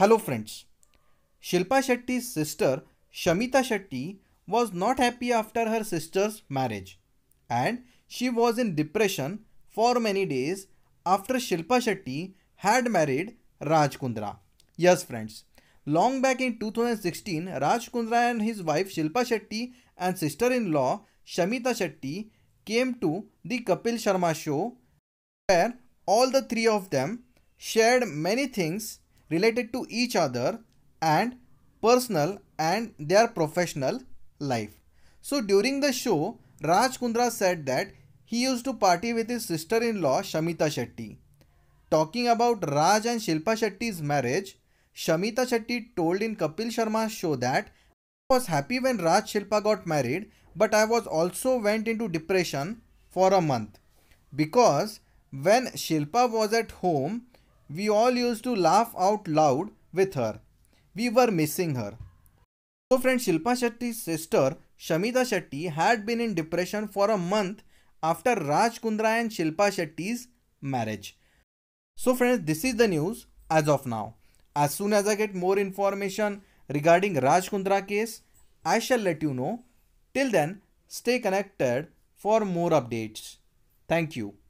Hello friends. Shilpa Shetty's sister Shamita Shetty was not happy after her sister's marriage and she was in depression for many days after Shilpa Shetty had married Raj Kundra. Yes friends, long back in 2016 Raj Kundra and his wife Shilpa Shetty and sister-in-law Shamita Shetty came to the Kapil Sharma show where all the three of them shared many things related to each other and personal and their professional life. So during the show, Raj Kundra said that he used to party with his sister-in-law Shamita Shetty. Talking about Raj and Shilpa Shetty's marriage, Shamita Shetty told in Kapil Sharma's show that I was happy when Raj Shilpa got married, but I was also went into depression for a month because when Shilpa was at home, we all used to laugh out loud with her. We were missing her. So friend Shilpa Shetty's sister Shamita Shetty had been in depression for a month after Raj Kundra and Shilpa Shetty's marriage. So friends, this is the news as of now. As soon as I get more information regarding Raj Kundra case, I shall let you know. Till then, stay connected for more updates. Thank you.